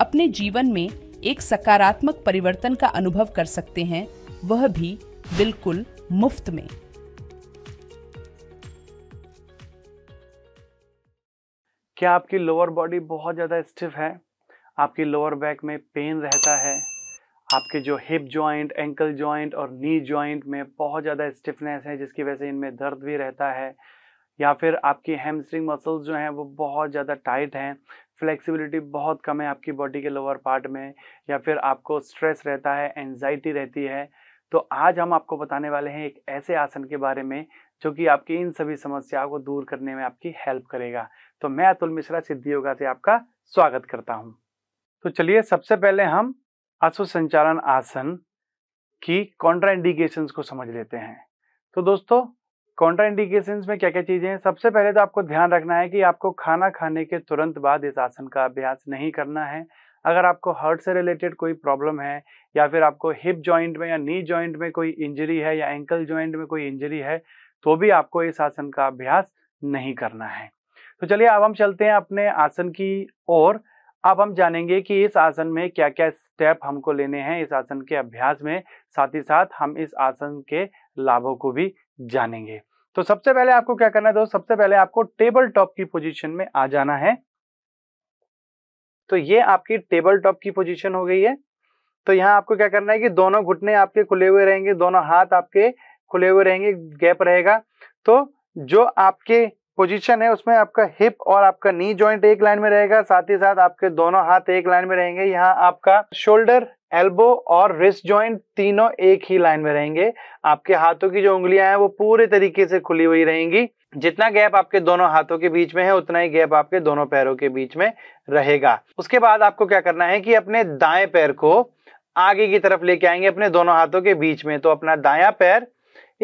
अपने जीवन में एक सकारात्मक परिवर्तन का अनुभव कर सकते हैं वह भी बिल्कुल मुफ्त में क्या आपकी लोअर बॉडी बहुत ज़्यादा स्टिफ है आपकी लोअर बैक में पेन रहता है आपके जो हिप जॉइंट एंकल जॉइंट और नी जॉइंट में बहुत ज़्यादा स्टिफनेस है जिसकी वजह से इनमें दर्द भी रहता है या फिर आपकी हेमस्ट्रिंग मसल्स जो हैं वो बहुत ज़्यादा टाइट हैं फ्लेक्सिबिलिटी बहुत कम है आपकी बॉडी के लोअर पार्ट में या फिर आपको स्ट्रेस रहता है एनजाइटी रहती है तो आज हम आपको बताने वाले हैं एक ऐसे आसन के बारे में जो कि आपकी इन सभी समस्याओं को दूर करने में आपकी हेल्प करेगा तो मैं अतुल मिश्रा सिद्धि योगा से आपका स्वागत करता हूँ तो चलिए सबसे पहले हम आसु संचालन आसन की कॉन्ट्राइंडिकेशन को समझ लेते हैं तो दोस्तों कॉन्ट्रा इंडिकेशन में क्या क्या चीज़ें हैं सबसे पहले तो आपको ध्यान रखना है कि आपको खाना खाने के तुरंत बाद इस आसन का अभ्यास नहीं करना है अगर आपको हार्ट से रिलेटेड कोई प्रॉब्लम है या फिर आपको हिप जॉइंट में या नी जॉइंट में कोई इंजरी है या एंकल जॉइंट में कोई इंजरी है तो भी आपको इस आसन का अभ्यास नहीं करना है तो चलिए अब हम चलते हैं अपने आसन की ओर अब हम जानेंगे कि इस आसन में क्या क्या स्टेप हमको लेने हैं इस आसन के अभ्यास में साथ ही साथ हम इस आसन के लाभों को भी जानेंगे तो सबसे पहले आपको क्या करना है दोस्त सबसे पहले आपको टेबल टॉप की पोजीशन में आ जाना है तो ये आपकी टेबल टॉप की पोजीशन हो गई है तो यहाँ आपको क्या करना है कि दोनों घुटने आपके खुले हुए रहेंगे दोनों हाथ आपके खुले हुए रहेंगे गैप रहेगा तो जो आपके पोजीशन है उसमें आपका हिप और आपका नी जॉइंट एक लाइन में रहेगा साथ ही साथ आपके दोनों हाथ एक लाइन में रहेंगे यहाँ आपका शोल्डर एल्बो और रिस्ट जॉइंट तीनों एक ही लाइन में रहेंगे आपके हाथों की जो उंगलियां हैं वो पूरे तरीके से खुली हुई रहेंगी जितना गैप आपके दोनों हाथों के बीच में है उतना ही गैप आपके दोनों पैरों के बीच में रहेगा उसके बाद आपको क्या करना है कि अपने दाएं पैर को आगे की तरफ लेके आएंगे अपने दोनों हाथों के बीच में तो अपना दाया पैर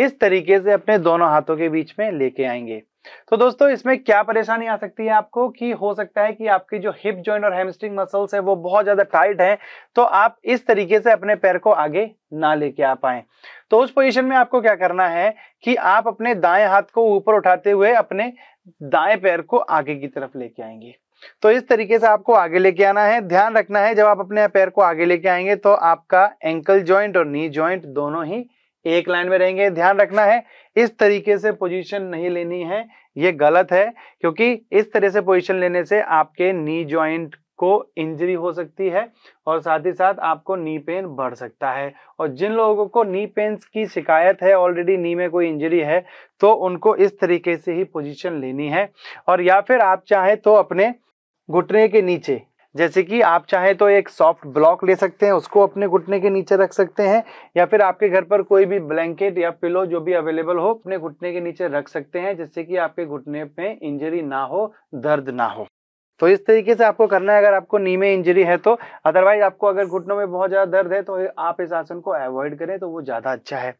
इस तरीके से अपने दोनों हाथों के बीच में लेके आएंगे तो दोस्तों इसमें क्या परेशानी आ सकती है आपको कि हो सकता है कि आपकी जो हिप जॉइंट और हेमस्ट्रिंग मसल्स है वो बहुत ज्यादा टाइट है तो आप इस तरीके से अपने पैर को आगे ना लेके आ पाए तो उस पोजिशन में आपको क्या करना है कि आप अपने दाएं हाथ को ऊपर उठाते हुए अपने दाएं पैर को आगे की तरफ लेके आएंगे तो इस तरीके से आपको आगे लेके आना है ध्यान रखना है जब आप अपने पैर को आगे लेके आएंगे तो आपका एंकल ज्वाइंट और नी ज्वाइंट दोनों ही एक लाइन में रहेंगे ध्यान रखना है इस तरीके से पोजीशन नहीं लेनी है ये गलत है क्योंकि इस तरह से पोजीशन लेने से आपके नी ज्वाइंट को इंजरी हो सकती है और साथ ही साथ आपको नी पेन बढ़ सकता है और जिन लोगों को नी पेन की शिकायत है ऑलरेडी नी में कोई इंजरी है तो उनको इस तरीके से ही पोजिशन लेनी है और या फिर आप चाहें तो अपने घुटने के नीचे जैसे कि आप चाहे तो एक सॉफ्ट ब्लॉक ले सकते हैं उसको अपने घुटने के नीचे रख सकते हैं या फिर आपके घर पर कोई भी ब्लैंकेट या पिलो जो भी अवेलेबल हो अपने घुटने के नीचे रख सकते हैं जिससे कि आपके घुटने में इंजरी ना हो दर्द ना हो तो इस तरीके से आपको करना है अगर आपको नी में इंजरी है तो अदरवाइज आपको अगर घुटनों में बहुत ज़्यादा दर्द है तो आप इस आसन को अवॉइड करें तो वो ज़्यादा अच्छा है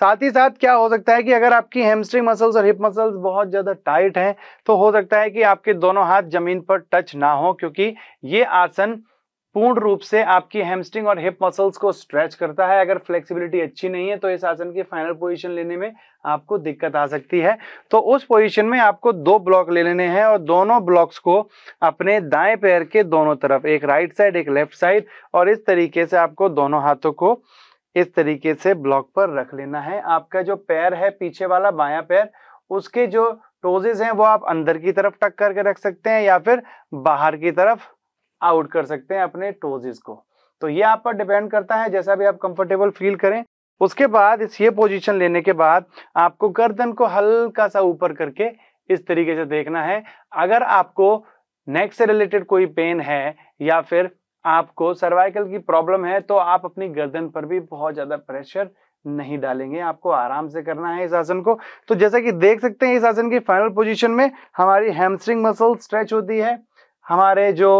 साथ ही साथ क्या हो सकता है कि अगर आपकी हेमस्ट्रिंग मसल्स और हिप मसल्स बहुत ज़्यादा टाइट हैं तो हो सकता है कि आपके दोनों हाथ जमीन पर टच ना हो क्योंकि ये आसन पूर्ण रूप से आपकी हेमस्ट्रिंग और हिप मसल्स को स्ट्रेच करता है अगर फ्लेक्सिबिलिटी अच्छी नहीं है तो इस आसन की फाइनल पोजीशन लेने में आपको दिक्कत आ सकती है तो उस पोजीशन में आपको दो ब्लॉक ले लेने हैं और दोनों ब्लॉक्स को अपने दाएं पैर के दोनों तरफ एक राइट साइड एक लेफ्ट साइड और इस तरीके से आपको दोनों हाथों को इस तरीके से ब्लॉक पर रख लेना है आपका जो पैर है पीछे वाला बाया पैर उसके जो टोजेज हैं वो आप अंदर की तरफ टक करके रख सकते हैं या फिर बाहर की तरफ आउट कर सकते हैं अपने टोजिस को तो ये आप पर डिपेंड करता है जैसा भी आप कंफर्टेबल फील करें उसके बाद इस ये पोजीशन लेने के बाद आपको गर्दन को हल्का सा ऊपर करके इस तरीके से देखना है अगर आपको नेक से रिलेटेड कोई पेन है या फिर आपको सर्वाइकल की प्रॉब्लम है तो आप अपनी गर्दन पर भी बहुत ज़्यादा प्रेशर नहीं डालेंगे आपको आराम से करना है इस आसन को तो जैसा कि देख सकते हैं इस आसन की फाइनल पोजिशन में हमारी हेमस्ट्रिंग मसल स्ट्रेच होती है हमारे जो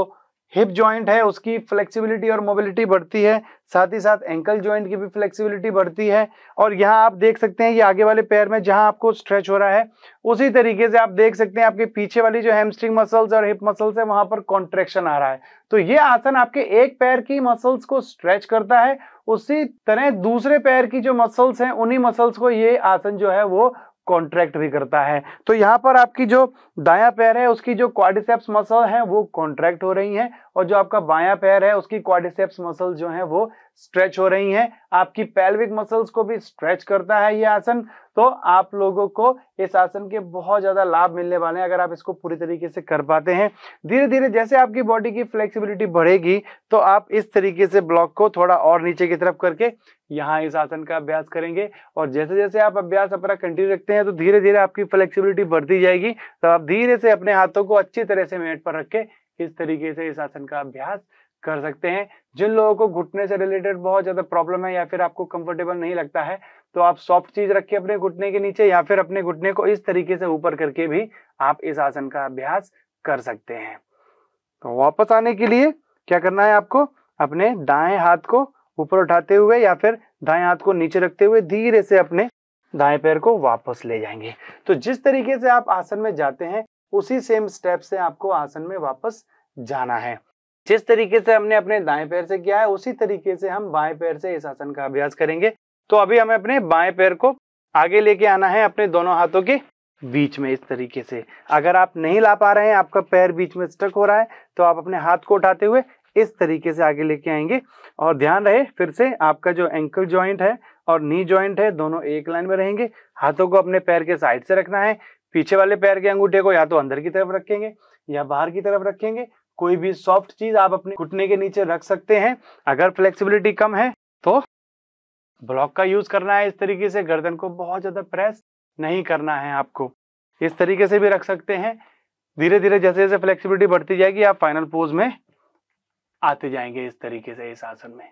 हिप जॉइंट है उसकी फ्लेक्सिबिलिटी और मोबिलिटी बढ़ती है साथ ही साथ एंकल जॉइंट की भी फ्लेक्सिबिलिटी बढ़ती है और यहाँ आप देख सकते हैं ये आगे वाले पैर में जहाँ आपको स्ट्रेच हो रहा है उसी तरीके से आप देख सकते हैं आपके पीछे वाली जो हेमस्ट्रिंग मसल्स और हिप मसल्स है वहाँ पर कॉन्ट्रेक्शन आ रहा है तो ये आसन आपके एक पैर की मसल्स को स्ट्रेच करता है उसी तरह दूसरे पैर की जो मसल्स हैं उन्हीं मसल्स को ये आसन जो है वो कॉन्ट्रैक्ट भी करता है तो यहाँ पर आपकी जो दाया पैर है उसकी जो क्वाडिसेप्स मसल है वो कॉन्ट्रैक्ट हो रही है और जो आपका बाया पैर है उसकी क्वाडिसेप्स मसल जो है वो स्ट्रेच हो रही हैं आपकी पैल्विक मसल्स को भी स्ट्रेच करता है ये आसन तो आप लोगों को इस आसन के बहुत ज़्यादा लाभ मिलने वाले हैं अगर आप इसको पूरी तरीके से कर पाते हैं धीरे धीरे जैसे आपकी बॉडी की फ्लेक्सिबिलिटी बढ़ेगी तो आप इस तरीके से ब्लॉक को थोड़ा और नीचे की तरफ करके यहाँ इस आसन का अभ्यास करेंगे और जैसे जैसे आप अभ्यास अपना कंटिन्यू रखते हैं तो धीरे धीरे आपकी फ्लेक्सिबिलिटी बढ़ती जाएगी तो आप धीरे से अपने हाथों को अच्छी तरह से मेट पर रख के इस तरीके से इस आसन का अभ्यास कर सकते हैं जिन लोगों को घुटने से रिलेटेड बहुत ज्यादा प्रॉब्लम है या फिर आपको कंफर्टेबल नहीं लगता है तो आप सॉफ्ट चीज रख के अपने घुटने के नीचे या फिर अपने घुटने को इस तरीके से ऊपर करके भी आप इस आसन का अभ्यास कर सकते हैं तो वापस आने के लिए क्या करना है आपको अपने दाएं हाथ को ऊपर उठाते हुए या फिर दाएं हाथ को नीचे रखते हुए धीरे से अपने दाएं पैर को वापस ले जाएंगे तो जिस तरीके से आप आसन में जाते हैं उसी सेम स्टेप से आपको आसन में वापस जाना है जिस तरीके से हमने अपने दाएं पैर से किया है उसी तरीके से हम बाएं पैर से इस आसन का अभ्यास करेंगे तो अभी हमें अपने बाएं पैर को आगे लेके आना है अपने दोनों हाथों के बीच में इस तरीके से अगर आप नहीं ला पा रहे हैं आपका पैर बीच में स्टक हो रहा है तो आप अपने हाथ को उठाते हुए इस तरीके से आगे लेके आएंगे और ध्यान रहे फिर से आपका जो एंकल ज्वाइंट है और नी ज्वाइंट है दोनों एक लाइन में रहेंगे हाथों को अपने पैर के साइड से रखना है पीछे वाले पैर के अंगूठे को या तो अंदर की तरफ रखेंगे या बाहर की तरफ रखेंगे कोई भी सॉफ्ट चीज आप अपने घुटने के नीचे रख सकते हैं अगर फ्लेक्सिबिलिटी कम है तो ब्लॉक का यूज करना है इस तरीके से गर्दन को बहुत ज्यादा प्रेस नहीं करना है आपको इस तरीके से भी रख सकते हैं धीरे धीरे जैसे जैसे फ्लेक्सिबिलिटी बढ़ती जाएगी आप फाइनल पोज में आते जाएंगे इस तरीके से इस आसन में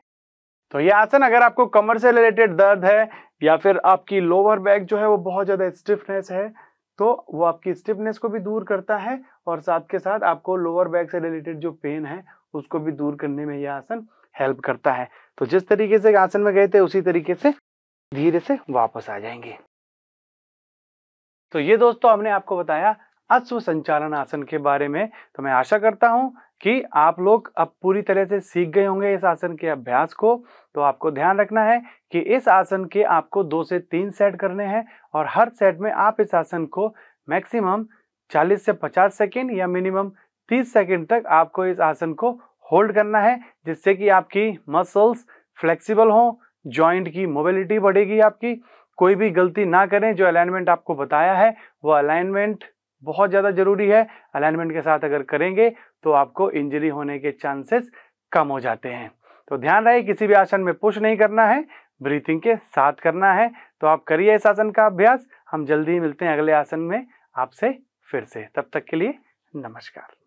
तो ये आसन अगर आपको कमर से रिलेटेड दर्द है या फिर आपकी लोअर बैक जो है वो बहुत ज्यादा स्टिफनेस है तो वो आपकी स्टिफनेस को भी दूर करता है और साथ के साथ आपको लोअर बैक से रिलेटेड जो पेन है उसको भी दूर करने में यह आसन हेल्प करता है तो जिस तरीके से आसन में गए थे उसी तरीके से धीरे से वापस आ जाएंगे तो ये दोस्तों हमने आपको बताया अश्व संचालन आसन के बारे में तो मैं आशा करता हूँ कि आप लोग अब पूरी तरह से सीख गए होंगे इस आसन के अभ्यास को तो आपको ध्यान रखना है कि इस आसन के आपको दो से तीन सेट करने हैं और हर सेट में आप इस आसन को मैक्सिमम 40 से 50 सेकेंड या मिनिमम 30 सेकेंड तक आपको इस आसन को होल्ड करना है जिससे कि आपकी मसल्स फ्लेक्सिबल हों जॉइंट की मोबिलिटी बढ़ेगी आपकी कोई भी गलती ना करें जो अलाइनमेंट आपको बताया है वो अलाइनमेंट बहुत ज़्यादा ज़रूरी है अलाइनमेंट के साथ अगर करेंगे तो आपको इंजरी होने के चांसेस कम हो जाते हैं तो ध्यान रहे किसी भी आसन में पुश नहीं करना है ब्रीथिंग के साथ करना है तो आप करिए इस आसन का अभ्यास हम जल्दी ही मिलते हैं अगले आसन में आपसे फिर से तब तक के लिए नमस्कार